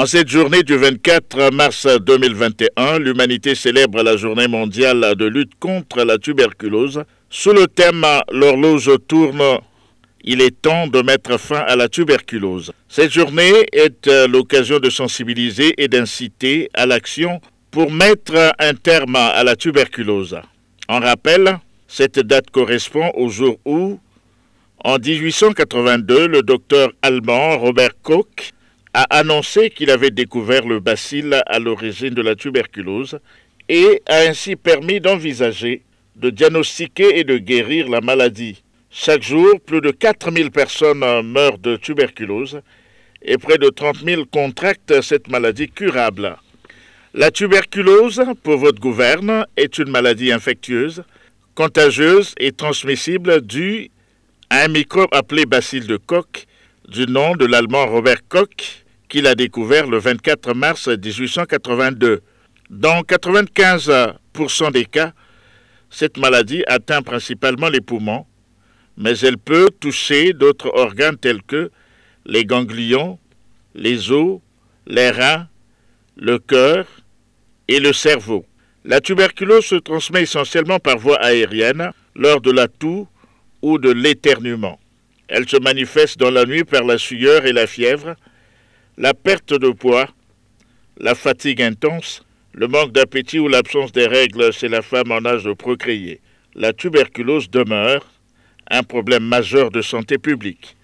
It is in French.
En cette journée du 24 mars 2021, l'humanité célèbre la journée mondiale de lutte contre la tuberculose sous le thème L'horloge tourne. Il est temps de mettre fin à la tuberculose. Cette journée est euh, l'occasion de sensibiliser et d'inciter à l'action pour mettre un terme à la tuberculose. En rappel, cette date correspond au jour où, en 1882, le docteur allemand Robert Koch a annoncé qu'il avait découvert le bacille à l'origine de la tuberculose et a ainsi permis d'envisager, de diagnostiquer et de guérir la maladie. Chaque jour, plus de 4000 personnes meurent de tuberculose et près de 30 000 contractent cette maladie curable. La tuberculose, pour votre gouverne, est une maladie infectieuse, contagieuse et transmissible due à un microbe appelé bacille de coque du nom de l'Allemand Robert Koch, qu'il a découvert le 24 mars 1882. Dans 95% des cas, cette maladie atteint principalement les poumons, mais elle peut toucher d'autres organes tels que les ganglions, les os, les reins, le cœur et le cerveau. La tuberculose se transmet essentiellement par voie aérienne lors de la toux ou de l'éternuement. Elle se manifeste dans la nuit par la sueur et la fièvre, la perte de poids, la fatigue intense, le manque d'appétit ou l'absence des règles chez la femme en âge de procréer. La tuberculose demeure un problème majeur de santé publique.